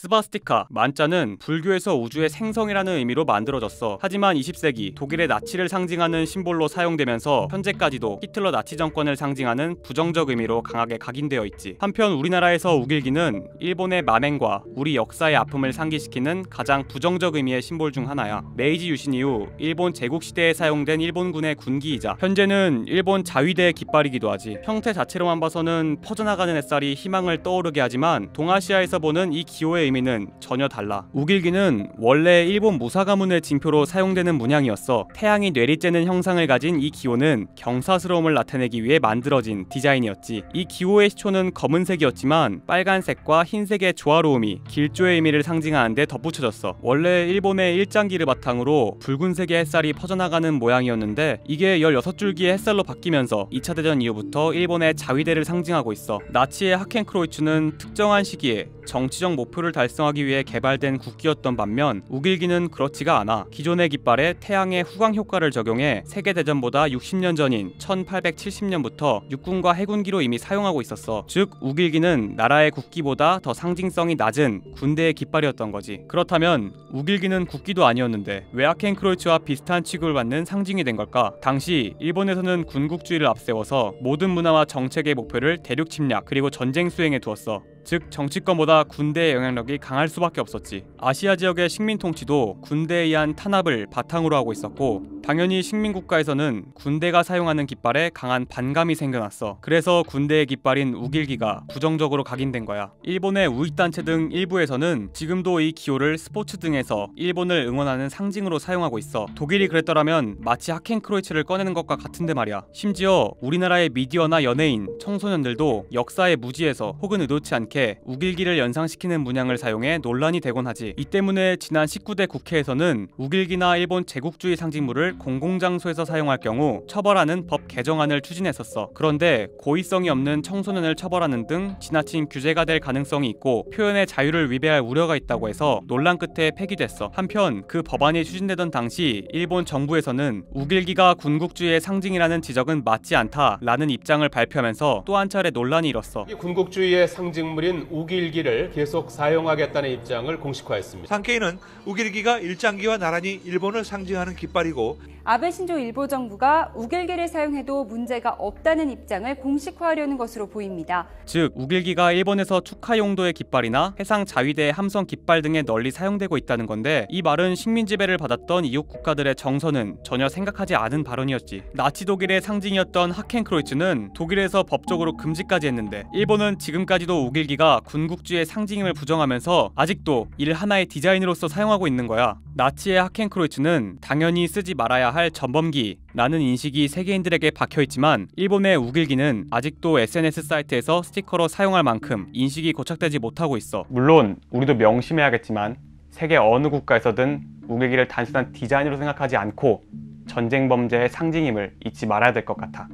스바스티카 만자는 불교에서 우주의 생성이라는 의미로 만들어졌어. 하지만 20세기 독일의 나치를 상징하는 심볼로 사용되면서 현재까지도 히틀러 나치 정권을 상징하는 부정적 의미로 강하게 각인되어 있지. 한편 우리나라에서 우길기는 일본의 만행과 우리 역사의 아픔을 상기시키는 가장 부정적 의미의 심볼 중 하나야. 메이지 유신 이후 일본 제국 시대에 사용된 일본군의 군기이자 현재는 일본 자위대의 깃발이기도 하지. 형태 자체로만 봐서는 퍼져나가는 햇살이 희망을 떠오르게 하지만 동아시아에서 보는 이 기호의 의미는 전혀 달라. 우길기는 원래 일본 무사 가문의 징표로 사용되는 문양이었어 태양이 뇌리째는 형상을 가진 이 기호는 경사스러움을 나타내기 위해 만들어진 디자인이었지. 이 기호의 시초는 검은색이었지만 빨간색과 흰색의 조화로움이 길조의 의미를 상징하는데 덧붙여졌어. 원래 일본의 일장기를 바탕으로 붉은색의 햇살이 퍼져나가는 모양이었는데 이게 16줄기의 햇살로 바뀌면서 2차 대전 이후부터 일본의 자위대를 상징하고 있어. 나치의 하켄크로이츠는 특정한 시기에 정치적 목표를 달성하기 위해 개발된 국기였던 반면 우길기는 그렇지가 않아 기존의 깃발에 태양의 후광 효과를 적용해 세계대전보다 60년 전인 1870년부터 육군과 해군기로 이미 사용하고 있었어. 즉 우길기는 나라의 국기보다 더 상징성이 낮은 군대의 깃발이었던 거지. 그렇다면 우길기는 국기도 아니었는데 왜 아켄크로이츠와 비슷한 취급을 받는 상징이 된 걸까? 당시 일본에서는 군국주의를 앞세워서 모든 문화와 정책의 목표를 대륙 침략 그리고 전쟁 수행에 두었어. 즉 정치권보다 군대의 영향력이 강할 수밖에 없었지. 아시아 지역의 식민 통치도 군대에 의한 탄압을 바탕으로 하고 있었고 당연히 식민국가에서는 군대가 사용하는 깃발에 강한 반감이 생겨났어. 그래서 군대의 깃발인 우길기가 부정적으로 각인된 거야. 일본의 우익단체 등 일부에서는 지금도 이 기호를 스포츠 등에서 일본을 응원하는 상징으로 사용하고 있어. 독일이 그랬더라면 마치 하켄크로이츠를 꺼내는 것과 같은데 말이야. 심지어 우리나라의 미디어나 연예인, 청소년들도 역사의 무지에서 혹은 의도치 않게 우길기를 연상시키는 문양을 사용해 논란이 되곤 하지. 이 때문에 지난 19대 국회에서는 우길기나 일본 제국주의 상징물을 방법을 공공장소에서 사용할 경우 처벌하는 법 개정안을 추진했었어. 그런데 고의성이 없는 청소년을 처벌하는 등 지나친 규제가 될 가능성이 있고 표현의 자유를 위배할 우려가 있다고 해서 논란 끝에 폐기됐어. 한편 그 법안이 추진되던 당시 일본 정부에서는 우길기가 군국주의의 상징이라는 지적은 맞지 않다라는 입장을 발표하면서 또 한 차례 논란이 일었어. 이 군국주의의 상징물인 우길기를 계속 사용하겠다는 입장을 공식화했습니다. 상케이는 우길기가 일장기와 나란히 일본을 상징하는 깃발이고 아베 신조 일보 정부가 우길기를 사용해도 문제가 없다는 입장을 공식화하려는 것으로 보입니다. 즉 우길기가 일본에서 축하 용도의 깃발이나 해상 자위대 의 함성 깃발 등에 널리 사용되고 있다는 건데 이 말은 식민 지배를 받았던 이웃 국가들의 정서는 전혀 생각하지 않은 발언이었지. 나치 독일의 상징이었던 하켄크로이츠는 독일에서 법적으로 금지까지 했는데 일본은 지금까지도 우길기가 군국주의 상징임을 부정하면서 아직도 일 하나의 디자인으로서 사용하고 있는 거야. 나치의 하켄크로이츠는 당연히 쓰지 말 알아야할 전범기라는 인식이 세계인들에게 박혀 있지만 일본의 우길기는 아직도 SNS 사이트에서 스티커로 사용할 만큼 인식이 고착되지 못하고 있어. 물론 우리도 명심해야겠지만 세계 어느 국가에서든 우길기를 단순한 디자인으로 생각하지 않고 전쟁 범죄의 상징임을 잊지 말아야 될 것 같아.